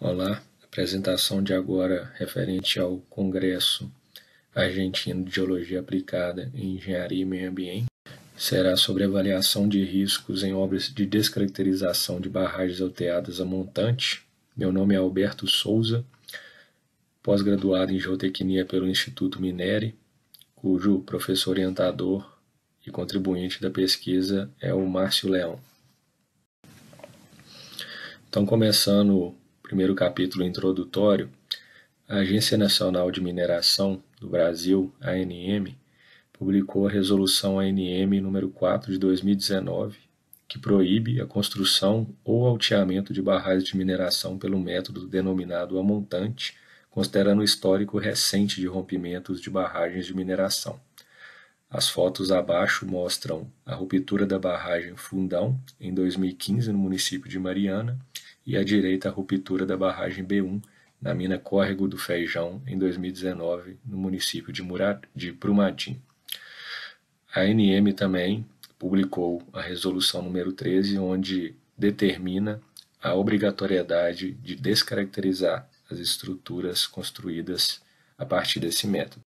Olá, apresentação de agora referente ao Congresso Argentino de Geologia Aplicada em Engenharia e Meio Ambiente será sobre avaliação de riscos em obras de descaracterização de barragens alteadas a montante. Meu nome é Alberto Souza, pós-graduado em Geotecnia pelo Instituto Mineri, cujo professor orientador e contribuinte da pesquisa é o Márcio Leão. Então, começando primeiro capítulo introdutório, a Agência Nacional de Mineração do Brasil, ANM, publicou a Resolução ANM número 4 de 2019, que proíbe a construção ou alteamento de barragens de mineração pelo método denominado amontante, considerando o histórico recente de rompimentos de barragens de mineração. As fotos abaixo mostram a ruptura da barragem Fundão, em 2015, no município de Mariana, e à direita a ruptura da barragem B1 na mina Córrego do Feijão em 2019 no município de, Murat, de Brumadinho. A ANM também publicou a resolução número 13, onde determina a obrigatoriedade de descaracterizar as estruturas construídas a partir desse método.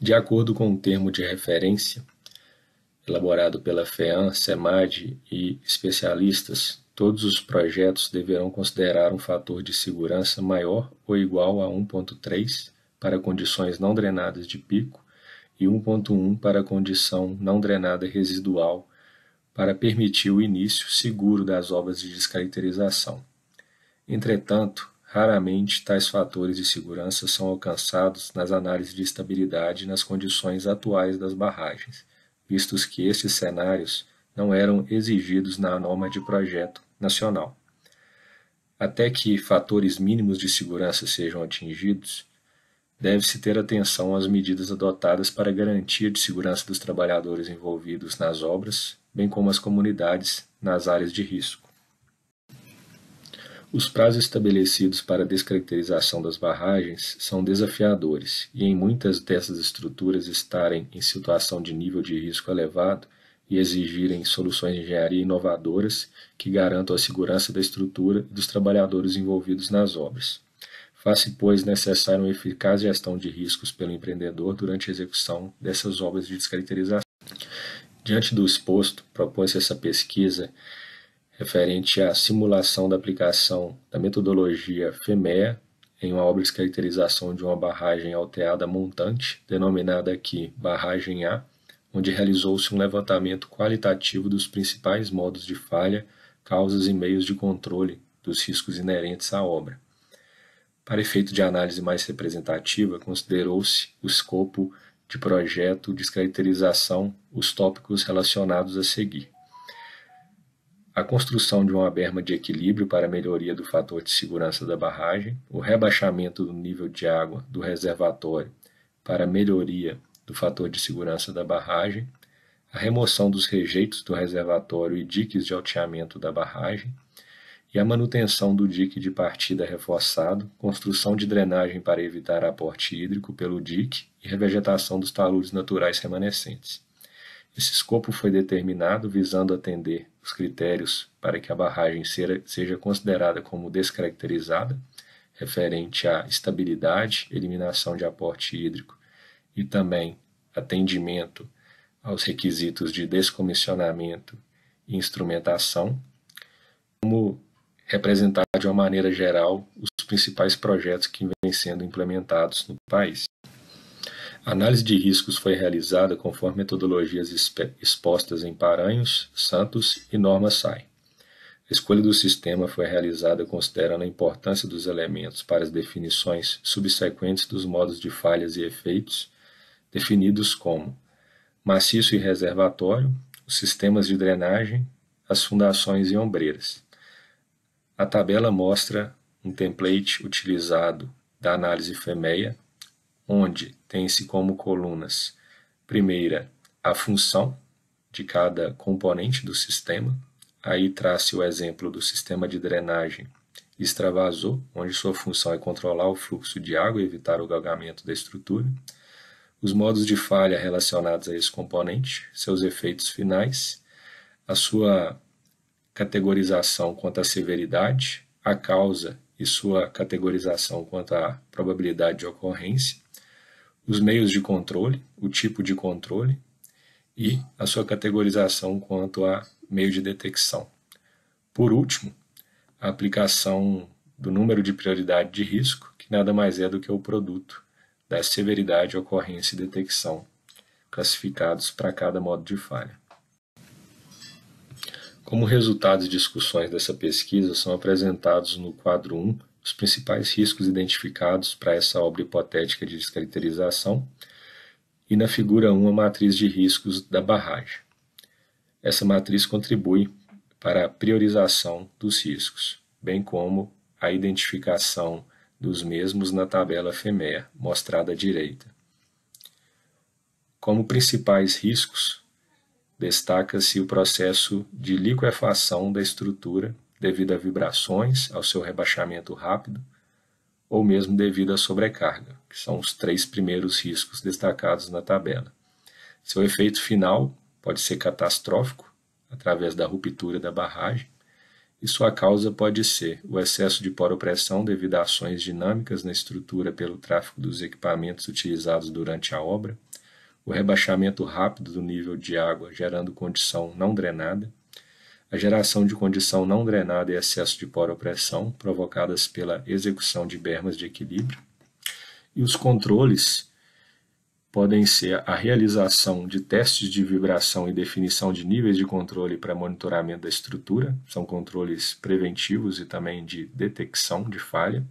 De acordo com o um termo de referência elaborado pela FEAM, SEMAD e especialistas Todos os projetos deverão considerar um fator de segurança maior ou igual a 1.3 para condições não drenadas de pico e 1.1 para condição não drenada residual para permitir o início seguro das obras de descaracterização. Entretanto, raramente tais fatores de segurança são alcançados nas análises de estabilidade nas condições atuais das barragens, vistos que esses cenários não eram exigidos na norma de projeto nacional. Até que fatores mínimos de segurança sejam atingidos, deve-se ter atenção às medidas adotadas para garantir de segurança dos trabalhadores envolvidos nas obras, bem como as comunidades nas áreas de risco. Os prazos estabelecidos para a descaracterização das barragens são desafiadores, e em muitas dessas estruturas estarem em situação de nível de risco elevado, e exigirem soluções de engenharia inovadoras que garantam a segurança da estrutura e dos trabalhadores envolvidos nas obras. Faz-se, pois, necessária uma eficaz gestão de riscos pelo empreendedor durante a execução dessas obras de descaracterização. Diante do exposto, propõe-se essa pesquisa referente à simulação da aplicação da metodologia FEMEA em uma obra de descaracterização de uma barragem alteada montante, denominada aqui barragem A, onde realizou-se um levantamento qualitativo dos principais modos de falha, causas e meios de controle dos riscos inerentes à obra. Para efeito de análise mais representativa, considerou-se o escopo de projeto, descaracterização, os tópicos relacionados a seguir. A construção de uma berma de equilíbrio para melhoria do fator de segurança da barragem, o rebaixamento do nível de água do reservatório para melhoria do fator de segurança da barragem, a remoção dos rejeitos do reservatório e diques de alteamento da barragem, e a manutenção do dique de partida reforçado, construção de drenagem para evitar aporte hídrico pelo dique e revegetação dos taludes naturais remanescentes. Esse escopo foi determinado visando atender os critérios para que a barragem seja considerada como descaracterizada, referente à estabilidade, eliminação de aporte hídrico e também atendimento aos requisitos de descomissionamento e instrumentação, como representar de uma maneira geral os principais projetos que vêm sendo implementados no país. A análise de riscos foi realizada conforme metodologias expostas em Paranhos, Santos e Norma SAI. A escolha do sistema foi realizada considerando a importância dos elementos para as definições subsequentes dos modos de falhas e efeitos definidos como maciço e reservatório, os sistemas de drenagem, as fundações e ombreiras. A tabela mostra um template utilizado da análise FEMEA, onde tem-se como colunas, primeira, a função de cada componente do sistema, aí traz-se o exemplo do sistema de drenagem extravasou, onde sua função é controlar o fluxo de água e evitar o galgamento da estrutura os modos de falha relacionados a esse componente, seus efeitos finais, a sua categorização quanto à severidade, a causa e sua categorização quanto à probabilidade de ocorrência, os meios de controle, o tipo de controle e a sua categorização quanto a meio de detecção. Por último, a aplicação do número de prioridade de risco, que nada mais é do que o produto da severidade, ocorrência e detecção, classificados para cada modo de falha. Como resultados e discussões dessa pesquisa são apresentados no quadro 1 os principais riscos identificados para essa obra hipotética de descaracterização e na figura 1 a matriz de riscos da barragem. Essa matriz contribui para a priorização dos riscos, bem como a identificação dos mesmos na tabela FEMEA, mostrada à direita. Como principais riscos, destaca-se o processo de liquefação da estrutura devido a vibrações, ao seu rebaixamento rápido, ou mesmo devido à sobrecarga, que são os três primeiros riscos destacados na tabela. Seu efeito final pode ser catastrófico, através da ruptura da barragem, e sua causa pode ser o excesso de poropressão devido a ações dinâmicas na estrutura pelo tráfego dos equipamentos utilizados durante a obra, o rebaixamento rápido do nível de água gerando condição não drenada, a geração de condição não drenada e excesso de poropressão provocadas pela execução de bermas de equilíbrio, e os controles podem ser a realização de testes de vibração e definição de níveis de controle para monitoramento da estrutura, são controles preventivos e também de detecção de falha.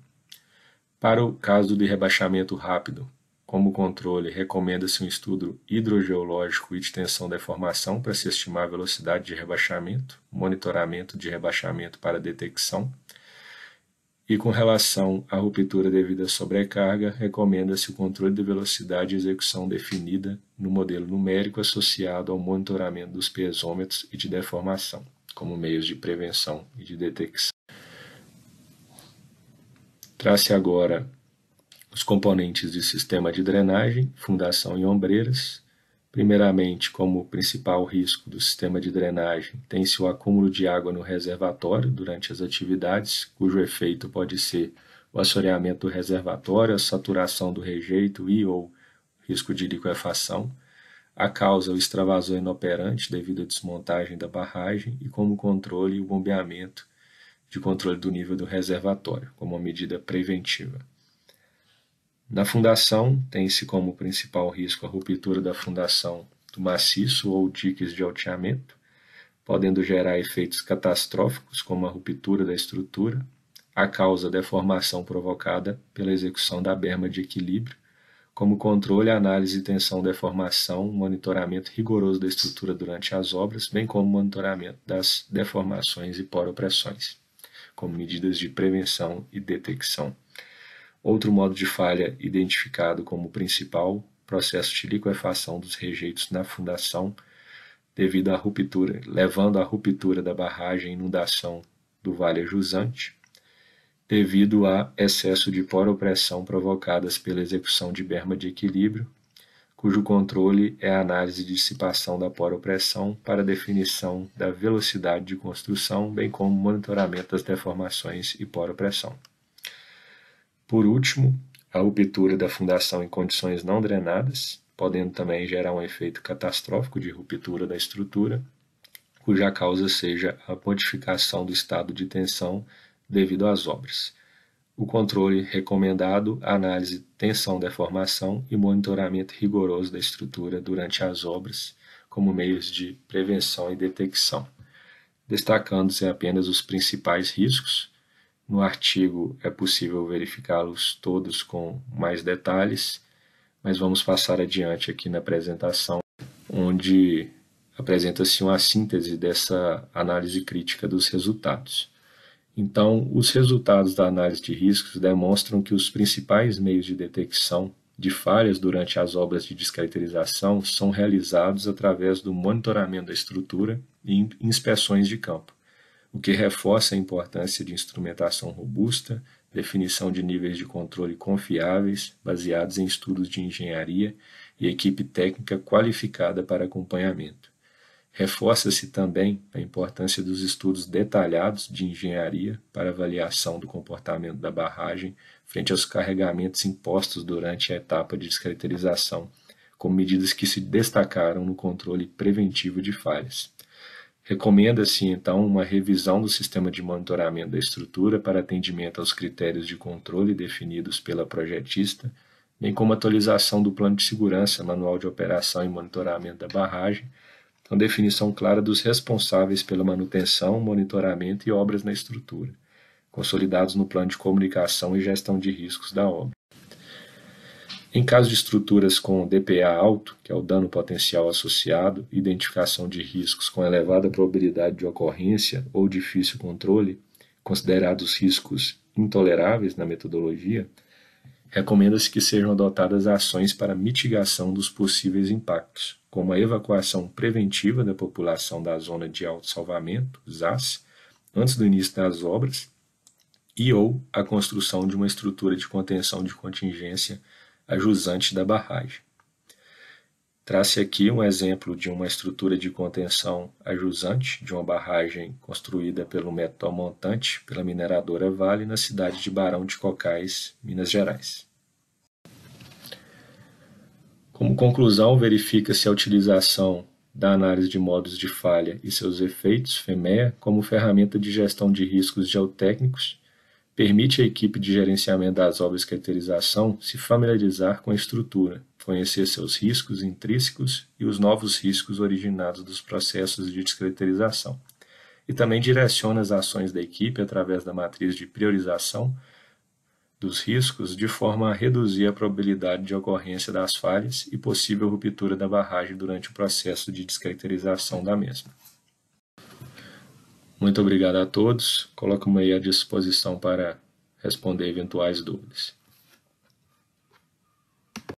Para o caso de rebaixamento rápido, como controle, recomenda-se um estudo hidrogeológico e de tensão da formação para se estimar a velocidade de rebaixamento, monitoramento de rebaixamento para detecção e com relação à ruptura devido à sobrecarga, recomenda-se o controle de velocidade de execução definida no modelo numérico associado ao monitoramento dos piezômetros e de deformação, como meios de prevenção e de detecção. Trace agora os componentes de sistema de drenagem, fundação e ombreiras, Primeiramente, como principal risco do sistema de drenagem, tem-se o acúmulo de água no reservatório durante as atividades, cujo efeito pode ser o assoreamento do reservatório, a saturação do rejeito e ou risco de liquefação. A causa, o extravasão inoperante devido à desmontagem da barragem e como controle, o bombeamento de controle do nível do reservatório, como uma medida preventiva. Na fundação, tem-se como principal risco a ruptura da fundação do maciço ou diques de alteamento, podendo gerar efeitos catastróficos, como a ruptura da estrutura, a causa deformação provocada pela execução da berma de equilíbrio, como controle, análise, tensão, deformação, monitoramento rigoroso da estrutura durante as obras, bem como monitoramento das deformações e poropressões, como medidas de prevenção e detecção. Outro modo de falha identificado como principal processo de liquefação dos rejeitos na fundação devido à ruptura, levando à ruptura da barragem e inundação do Vale Jusante, devido a excesso de poropressão provocadas pela execução de berma de equilíbrio, cujo controle é a análise de dissipação da poropressão para definição da velocidade de construção, bem como monitoramento das deformações e poropressão. Por último, a ruptura da fundação em condições não drenadas, podendo também gerar um efeito catastrófico de ruptura da estrutura, cuja causa seja a modificação do estado de tensão devido às obras. O controle recomendado, análise tensão-deformação e monitoramento rigoroso da estrutura durante as obras, como meios de prevenção e detecção. Destacando-se apenas os principais riscos, no artigo é possível verificá-los todos com mais detalhes, mas vamos passar adiante aqui na apresentação, onde apresenta-se uma síntese dessa análise crítica dos resultados. Então, os resultados da análise de riscos demonstram que os principais meios de detecção de falhas durante as obras de descaracterização são realizados através do monitoramento da estrutura e inspeções de campo o que reforça a importância de instrumentação robusta, definição de níveis de controle confiáveis, baseados em estudos de engenharia e equipe técnica qualificada para acompanhamento. Reforça-se também a importância dos estudos detalhados de engenharia para avaliação do comportamento da barragem frente aos carregamentos impostos durante a etapa de descaracterização, com medidas que se destacaram no controle preventivo de falhas. Recomenda-se, assim, então, uma revisão do sistema de monitoramento da estrutura para atendimento aos critérios de controle definidos pela projetista, bem como atualização do plano de segurança, manual de operação e monitoramento da barragem, com então, definição clara dos responsáveis pela manutenção, monitoramento e obras na estrutura, consolidados no plano de comunicação e gestão de riscos da obra. Em caso de estruturas com DPA alto, que é o dano potencial associado, identificação de riscos com elevada probabilidade de ocorrência ou difícil controle, considerados riscos intoleráveis na metodologia, recomenda-se que sejam adotadas ações para mitigação dos possíveis impactos, como a evacuação preventiva da população da zona de alto salvamento, ZAS, antes do início das obras, e ou a construção de uma estrutura de contenção de contingência a jusante da barragem. Trace aqui um exemplo de uma estrutura de contenção ajusante de uma barragem construída pelo método montante pela mineradora Vale na cidade de Barão de Cocais, Minas Gerais. Como conclusão, verifica-se a utilização da análise de modos de falha e seus efeitos, FEMEA, como ferramenta de gestão de riscos geotécnicos Permite à equipe de gerenciamento das obras de caracterização se familiarizar com a estrutura, conhecer seus riscos intrínsecos e os novos riscos originados dos processos de descaracterização. E também direciona as ações da equipe através da matriz de priorização dos riscos, de forma a reduzir a probabilidade de ocorrência das falhas e possível ruptura da barragem durante o processo de descaracterização da mesma. Muito obrigado a todos. Coloco-me à disposição para responder eventuais dúvidas.